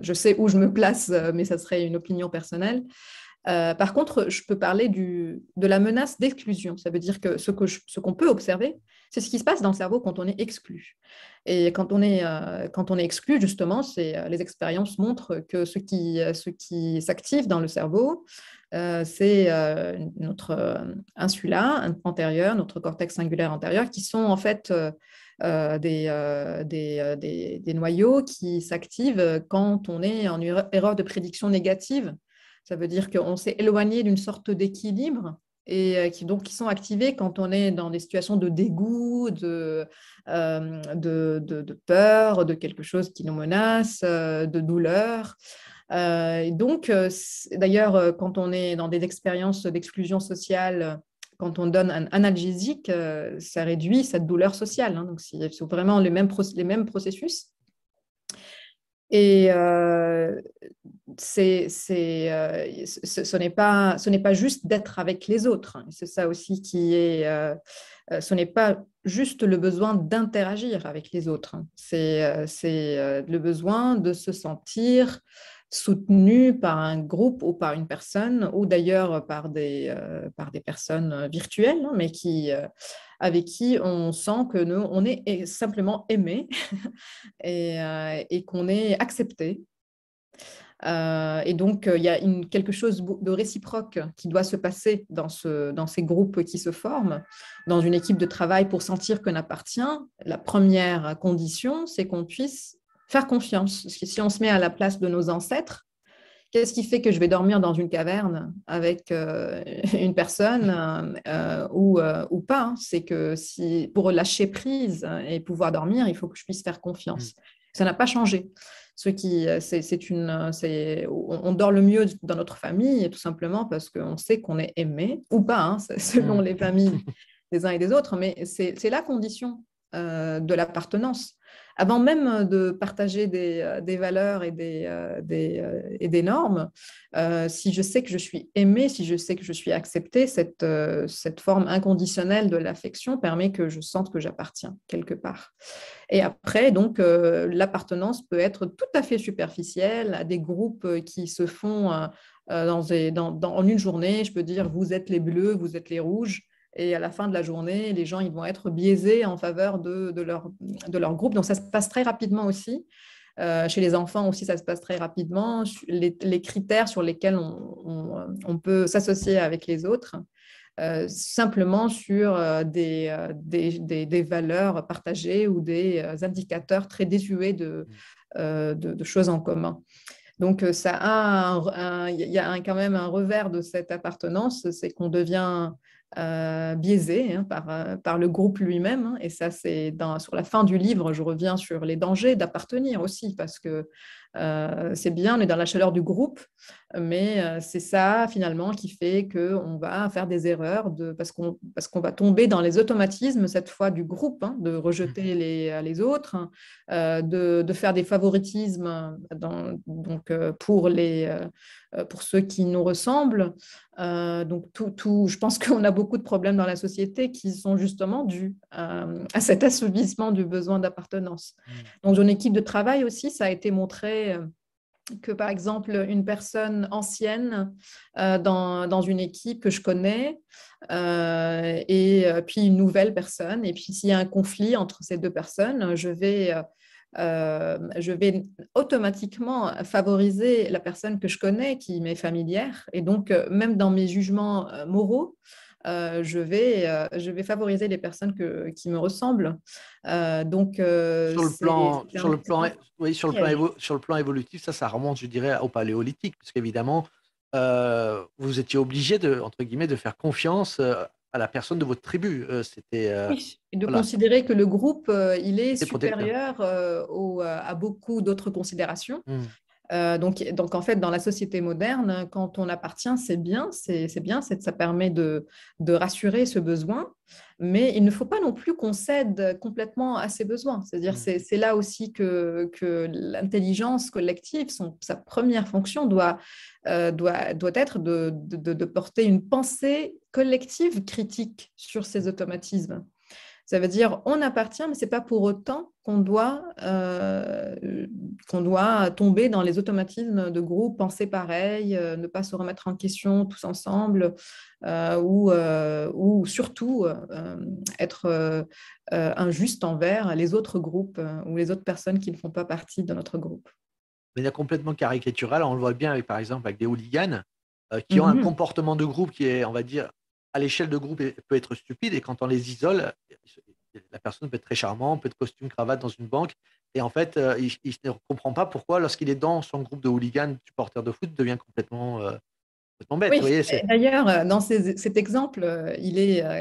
je sais où je me place, mais ça serait une opinion personnelle. Euh, par contre, je peux parler de la menace d'exclusion. Ça veut dire que ce qu'on peut observer, c'est ce qui se passe dans le cerveau quand on est exclu. Et quand on est, euh, exclu, justement, euh, les expériences montrent que ce qui, s'active dans le cerveau, c'est notre insula antérieur, notre cortex singulaire antérieur, qui sont en fait... des, noyaux qui s'activent quand on est en erreur de prédiction négative ça veut dire qu'on s'est éloigné d'une sorte d'équilibre et euh, qui donc qui sont activés quand on est dans des situations de dégoût, de, euh, de, peur, de quelque chose qui nous menace, euh, de douleur. donc, d'ailleurs, quand on est dans des expériences d'exclusion sociale, quand on donne un analgésique, ça réduit cette douleur sociale. Hein, donc, c'est vraiment les mêmes, les mêmes processus. Et euh, euh, ce, n'est pas, juste d'être avec les autres. Hein. C'est ça aussi qui est. Euh, ce n'est pas juste le besoin d'interagir avec les autres. Hein. C'est, le besoin de se sentir soutenu par un groupe ou par une personne, ou d'ailleurs par par des personnes virtuelles, hein, mais qui avec qui on sent que nous, on est simplement aimé (laughs) euh, et, qu'on est accepté. Euh, et donc, euh, il y a quelque chose de réciproque qui doit se passer dans, ces groupes qui se forment. Dans une équipe de travail, pour sentir qu'on appartient, la première condition, c'est qu'on puisse faire confiance. si on se met à la place de nos ancêtres, Qu'est-ce qui fait que je vais dormir dans une caverne avec euh, (laughs) une personne euh, euh, ou, ou, pas hein? C'est que si, pour lâcher prise et pouvoir dormir, il faut que je puisse faire confiance. Mm. Ça n'a pas changé. Ce qui, c'est, une, on dort le mieux dans notre famille, tout simplement parce qu'on sait qu'on est aimé ou pas, hein, mm. selon les familles (laughs) des uns et des autres, mais c'est, la condition de l'appartenance avant même euh, de partager euh, des, valeurs et des, euh, normes, si je sais que je suis aimée, si je sais que je suis acceptée, cette, forme inconditionnelle de l'affection permet que je sente que j'appartiens quelque part. Et après, donc, l'appartenance peut être tout à fait superficielle à des groupes qui se font dans, en une journée. Je peux dire, vous êtes les bleus, vous êtes les rouges. Et à la fin de la journée, les gens ils vont être biaisés en faveur de, de, leur, de leur groupe. Donc ça se passe très rapidement aussi. Euh, chez les enfants aussi, ça se passe très rapidement. Les, critères sur lesquels on, on, peut s'associer avec les autres, euh, simplement sur euh, des, des, des, des, valeurs partagées ou des indicateurs très désuets de, de, choses en commun. Donc, ça il y a quand même un revers de cette appartenance, c'est qu'on devient euh, biaisé hein, par, euh, par le groupe lui-même. Hein. et ça, c'est sur la fin du livre, je reviens sur les dangers d'appartenir aussi, parce que euh, c'est bien, on est dans la chaleur du groupe, mais euh, c'est ça finalement qui fait qu'on va faire des erreurs de, parce qu'on va tomber dans les automatismes cette fois du groupe, hein, de rejeter mmh. les, euh, les autres, hein, de, faire des favoritismes dans, donc, pour, les, pour ceux qui nous ressemblent. donc tout, je pense (laughs) qu'on a beaucoup de problèmes dans la société qui sont justement dus à, cet assouvissement du besoin d'appartenance. Mmh. Donc une équipe de travail aussi, ça a été montré euh, que par exemple une personne ancienne euh, dans, une équipe que je connais euh, et puis une nouvelle personne et puis s'il y a un conflit entre ces deux personnes je vais je vais automatiquement favoriser la personne que je connais qui m'est familière et donc même dans mes jugements moraux euh, je, vais, euh, je vais favoriser les personnes qui me ressemblent. Euh, donc, sur le plan, sur le plan, sur le évolutif, ça, ça remonte, je dirais, au paléolithique, parce qu'évidemment, vous étiez obligé de, entre guillemets, de faire confiance à la personne de votre tribu. c'était et de considérer que le groupe, il est, supérieur à beaucoup d'autres considérations. Mmh. Euh, donc, en fait, dans la société moderne, quand on appartient, c'est bien, c'est bien, ça permet de, rassurer ce besoin, mais il ne faut pas non plus qu'on cède complètement à ces besoins. C'est-à-dire, mm. c'est là aussi que, l'intelligence collective, sa première fonction doit, euh, être de porter une pensée collective critique sur ces automatismes. Ça veut dire on appartient, mais ce n'est pas pour autant qu'on doit, euh, qu'on doit tomber dans les automatismes de groupe, penser pareil, euh, ne pas se remettre en question tous ensemble, euh, ou, ou, surtout être injuste envers les autres groupes ou les autres personnes qui ne font pas partie de notre groupe. Mais complètement caricatural, on le voit bien avec, par exemple avec des hooligans qui ont un mhm. comportement de groupe qui est, on va dire, à l'échelle de groupe peut être stupide et quand on les isole, la personne peut être très charmant, peut être costume cravate dans une banque et en fait euh, il, ne comprend pas pourquoi lorsqu'il est dans son groupe de hooligans supporters de foot devient complètement euh, D'ailleurs, euh, dans cet exemple, euh, euh,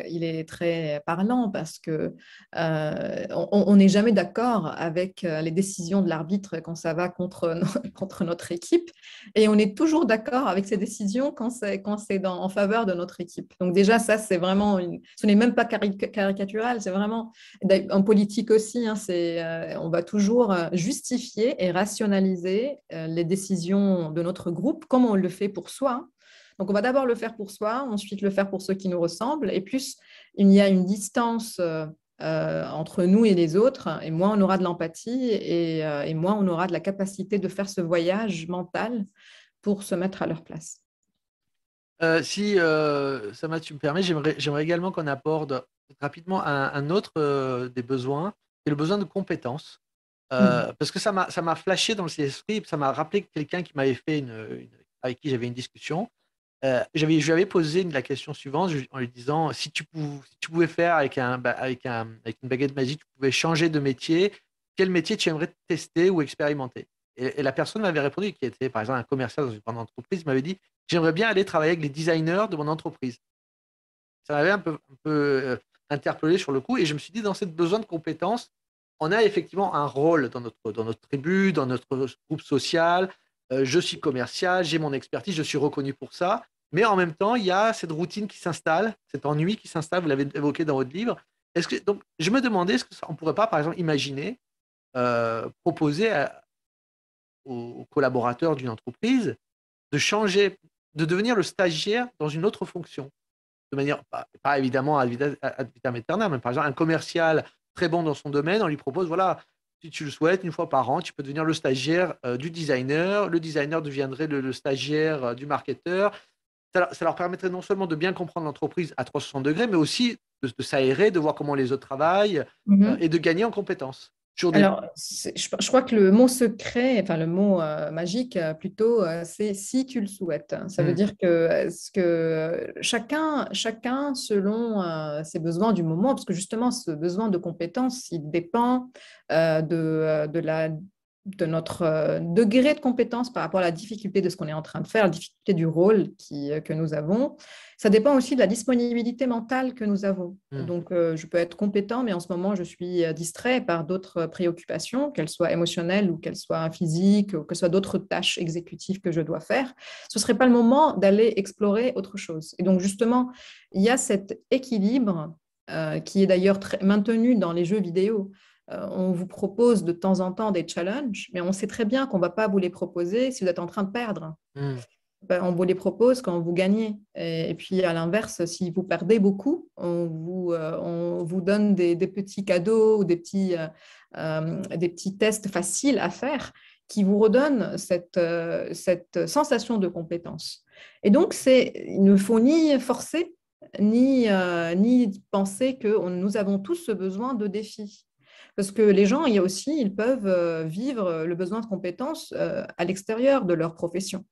il est, très parlant parce que on n'est jamais d'accord avec les décisions de l'arbitre quand ça va contre, (laughs) contre notre équipe, et on est toujours d'accord avec ces décisions quand c'est en faveur de notre équipe. Donc déjà, ça c'est vraiment, ce n'est même pas caricatural, c'est vraiment en politique aussi. Hein, on va toujours justifier et rationaliser les décisions de notre groupe comme on le fait pour soi. Hein. Donc on va d'abord le faire pour soi, ensuite le faire pour ceux qui nous ressemblent, et plus il y a une distance euh, euh, entre nous et les autres, et moins on aura de l'empathie, euh, et, moins on aura de la capacité de faire ce voyage mental pour se mettre à leur place. si, ça tu me permets, j'aimerais également qu'on aborde rapidement un, autre des besoins, qui est le besoin de compétences. Mm. Parce que ça m'a flashé dans le esprits, ça m'a rappelé quelqu'un qui m'avait fait avec qui j'avais une discussion, euh, j'avais, je lui avais posé la question suivante en lui disant si tu, pouvais, si tu pouvais faire avec, un, avec, un, avec une baguette magique, tu pouvais changer de métier, quel métier tu aimerais tester ou expérimenter et, la personne m'avait répondu, qui était par exemple un commercial dans une grande entreprise, m'avait dit j'aimerais bien aller travailler avec les designers de mon entreprise. Ça m'avait un peu, euh, interpellé sur le coup et je me suis dit dans cette besoin de compétences, on a effectivement un rôle dans notre, dans notre tribu, dans notre groupe social. Euh, je suis commercial, j'ai mon expertise, je suis reconnu pour ça. Mais en même temps, il y a cette routine qui s'installe, cet ennui qui s'installe, vous l'avez évoqué dans votre livre. Est-ce que, donc, je me demandais, est-ce qu'on ne pourrait pas, par exemple, imaginer, euh, proposer à, aux collaborateurs d'une entreprise de changer, de devenir le stagiaire dans une autre fonction De manière, pas, évidemment à vitam aeternam, mais par exemple, un commercial très bon dans son domaine, on lui propose, voilà, si tu le souhaites, une fois par an, tu peux devenir le stagiaire euh, du designer, le designer deviendrait le, stagiaire euh, du marketeur, ça leur permettrait non seulement de bien comprendre l'entreprise à 360 degrés, mais aussi de, s'aérer, de voir comment les autres travaillent mhm. euh, et de gagner en compétences. je, crois que le mot secret, enfin le mot euh, magique euh, plutôt, c'est si tu le souhaites. Ça veut mm. dire que, -ce que chacun, chacun selon ses besoins du moment, parce que justement, ce besoin de compétences, il dépend de, de la de notre euh, degré de compétence par rapport à la difficulté de ce qu'on est en train de faire, la difficulté du rôle euh, que nous avons. Ça dépend aussi de la disponibilité mentale que nous avons. Hmm. Donc, euh, je peux être compétent, mais en ce moment, je suis distrait par d'autres préoccupations, qu'elles soient émotionnelles ou qu'elles soient physiques, ou que ce soit d'autres tâches exécutives que je dois faire. Ce ne serait pas le moment d'aller explorer autre chose. Et donc, justement, il y a cet équilibre qui est d'ailleurs maintenu dans les jeux vidéo. Euh, on vous propose de temps en temps des challenges, mais on sait très bien qu'on ne va pas vous les proposer si vous êtes en train de perdre. Hmm. Ben, on vous les propose quand vous gagnez. Et, puis à l'inverse, si vous perdez beaucoup, on vous, euh, donne des, petits cadeaux ou euh, des petits, tests faciles à faire qui vous redonnent cette, sensation de compétence. Et donc, il ne faut ni forcer, ni, penser que nous avons tous ce besoin de défis. Parce que les gens, il y a aussi, ils peuvent euh, vivre euh, le besoin de compétences euh, à l'extérieur de leur profession.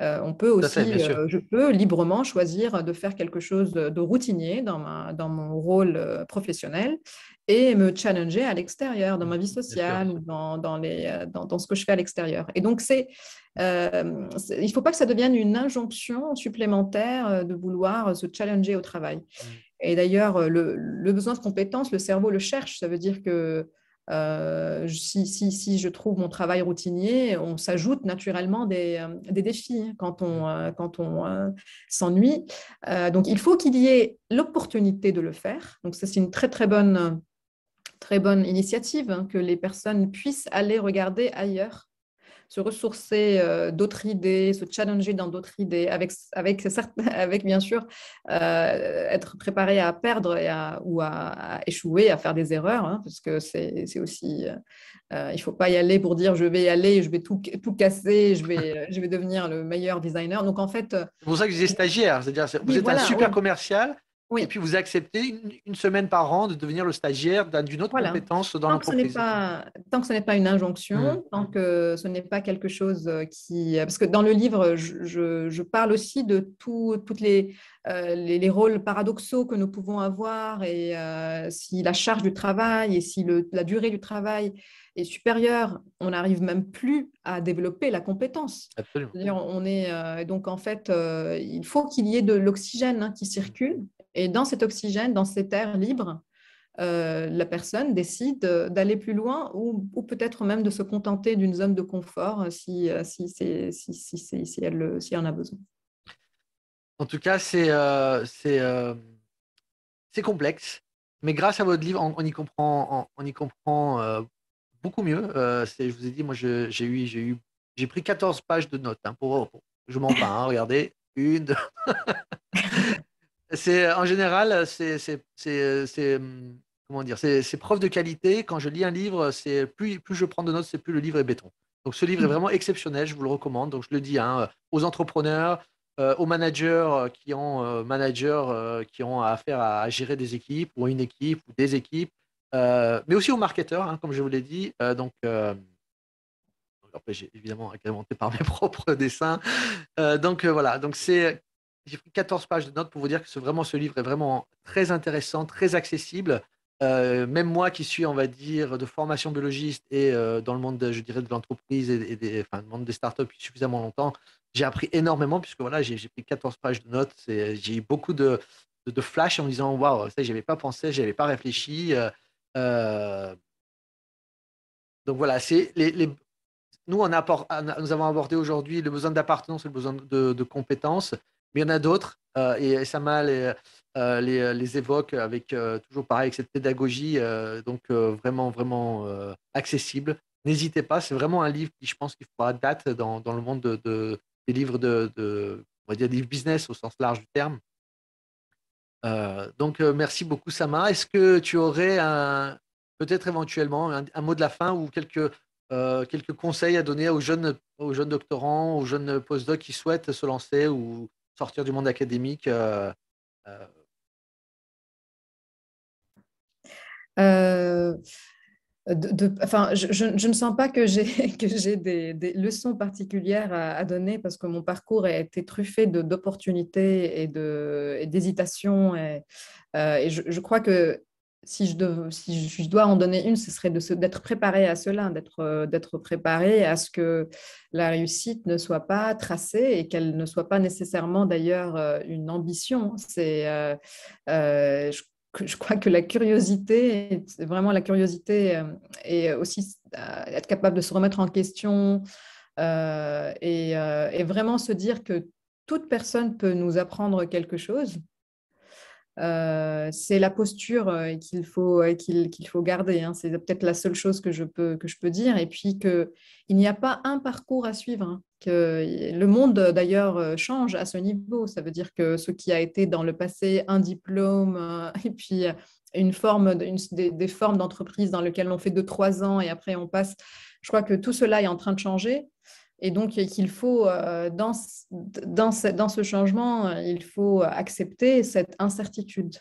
on peut aussi, je peux librement choisir de faire quelque chose de, routinier dans, ma, dans, mon rôle professionnel et me challenger à l'extérieur, dans ma vie sociale ou dans, dans, les, dans, ce que je fais à l'extérieur. Et donc, c'est, il ne faut pas que ça devienne une injonction supplémentaire de vouloir se challenger au travail. Mmh. Et d'ailleurs, euh, le, besoin de compétences, le cerveau le cherche. Ça veut dire que euh, si, si, si, je trouve mon travail routinier, on s'ajoute naturellement des, euh, des, défis hein, quand on, quand on s'ennuie. donc, il faut qu'il y ait l'opportunité de le faire. Donc, ça, c'est une très, très bonne, très bonne initiative hein, que les personnes puissent aller regarder ailleurs se ressourcer euh, d'autres idées, se challenger dans d'autres idées, avec, avec, (laughs) avec bien sûr euh, être préparé à perdre et à, ou à, échouer, à faire des erreurs, hein, parce que c'est aussi, euh, il ne faut pas y aller pour dire je vais y aller, je vais tout, tout casser, je vais, je vais devenir le meilleur designer. Donc en fait, c'est pour ça que je disais stagiaire, c'est-à-dire vous êtes un super commercial et puis vous acceptez une, semaine par an de devenir le stagiaire d'une autre compétence dans l'entreprise. Tant que ce n'est pas une injonction, mmh. tant que ce n'est pas quelque chose euh, qui... Euh, parce que dans le livre, je, parle aussi de tous toutes euh, les, les, rôles paradoxaux que nous pouvons avoir et si la charge du travail et si la durée du travail est supérieure, on n'arrive même plus à développer la compétence. Absolument. on est donc en fait, il faut qu'il y ait de l'oxygène hein, qui circule et dans cet oxygène, dans cet air libre, euh, la personne décide euh, d'aller plus loin ou, peut-être même de se contenter d'une zone de confort euh, si, si, si, elle, si elle en a besoin. En tout cas, c'est euh, euh, complexe, mais grâce à votre livre, on, y comprend, on, y comprend beaucoup mieux. je vous ai dit, moi, j'ai eu, eu, j'ai pris 14 pages de notes. Hein, pour, je m'en pas, hein, regardez. Une, deux. (laughs) C'est euh, en général, c'est euh, euh, comment dire, c'est preuve de qualité. Quand je lis un livre, c'est plus plus je prends de notes, c'est plus le livre est béton. Donc ce livre est mm. vraiment exceptionnel, je vous le recommande. Donc je le dis hein, aux entrepreneurs, aux managers qui ont qui ont affaire à, gérer des équipes ou une équipe ou des équipes, mais aussi aux marketeurs, hein, comme je vous l'ai dit. donc j'ai évidemment agrémenté par mes (laughs) propres dessins. donc voilà, donc c'est j'ai pris 14 pages de notes pour vous dire que ce, vraiment, ce livre est vraiment très intéressant, très accessible. Euh, même moi qui suis, on va dire, de formation biologiste et euh, dans le monde, je dirais, de l'entreprise et, et, des, monde des startups depuis suffisamment longtemps, j'ai appris énormément puisque voilà, j'ai pris 14 pages de notes. J'ai eu beaucoup de, de, flash en me disant, waouh, ça, j'avais pas pensé, j'avais pas réfléchi. Euh, donc voilà, c'est les, nous, nous avons abordé aujourd'hui le besoin d'appartenance et le besoin de, de compétences mais il y en a d'autres. Euh, et Sama les, euh, euh, les, évoque avec toujours pareil, avec cette pédagogie, donc vraiment, vraiment accessible. N'hésitez pas, c'est vraiment un livre qui, je pense, qu'il fera date dans, le monde des livres de, on va dire, des business au sens large du terme. donc, merci beaucoup, Sama. Est-ce que tu aurais un, peut-être éventuellement un, mot de la fin ou quelques, quelques conseils à donner aux jeunes, aux jeunes doctorants, aux jeunes postdocs qui souhaitent se lancer ou sortir du monde académique euh, euh. Euh, enfin, je, ne sens pas que j'ai (laughs) que j'ai des, leçons particulières à, donner parce que mon parcours a été truffé d'opportunités et d'hésitations et, je, crois que si je, dois en donner une, ce serait d'être préparé à cela, euh, d'être préparé à ce que la réussite ne soit pas tracée et qu'elle ne soit pas nécessairement d'ailleurs euh, une ambition. C'est, euh, je, crois que la curiosité, vraiment la curiosité, et aussi être capable de se remettre en question et vraiment se dire que toute personne peut nous apprendre quelque chose euh, c'est la posture euh, qu'il faut, faut garder. Hein. C'est peut-être la seule chose que je peux, que je peux dire. Et puis il n'y a pas un parcours à suivre. Hein. Que euh, le monde, d'ailleurs, change à ce niveau. Ça veut dire que ce qui a été dans le passé un diplôme (laughs) et puis une forme, des, des, formes d'entreprise dans lesquelles on fait 2 trois ans et après on passe. Je crois que tout cela est en train de changer. Et donc, euh, qu'il faut, euh, dans, dans, ce, changement, euh, il faut accepter cette incertitude.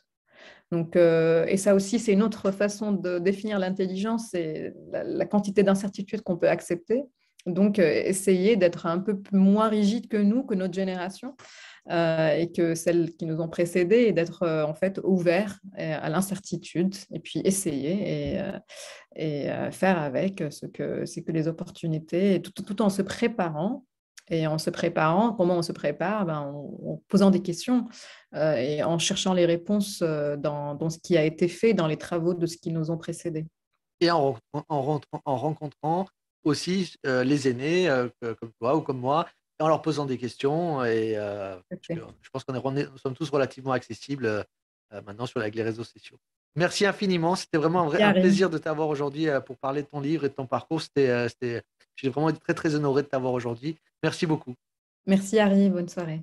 Donc, et ça aussi, c'est une autre façon de définir l'intelligence, c'est la, quantité d'incertitude qu'on peut accepter. Donc, euh, essayer d'être un peu moins rigide que nous, que notre génération euh, et que celles qui nous ont précédés, et d'être euh, en fait ouvert à l'incertitude et puis essayer et, faire avec ce que, c'est que les opportunités, tout, tout, en se préparant. Et en se préparant, comment on se prépare ben, en, posant des questions et en cherchant les réponses dans, ce qui a été fait, dans les travaux de ce qui nous ont précédés et en, rencontrant aussi euh, les aînés, euh, comme toi ou comme moi, en leur posant des questions. Et euh, je, pense qu'on est, nous sommes tous relativement accessibles maintenant sur les réseaux sociaux. Merci infiniment. C'était vraiment un, vrai, plaisir de t'avoir aujourd'hui pour parler de ton livre et de ton parcours. J'ai vraiment été très, très honoré de t'avoir aujourd'hui. Merci beaucoup. Merci, Harry. Bonne soirée.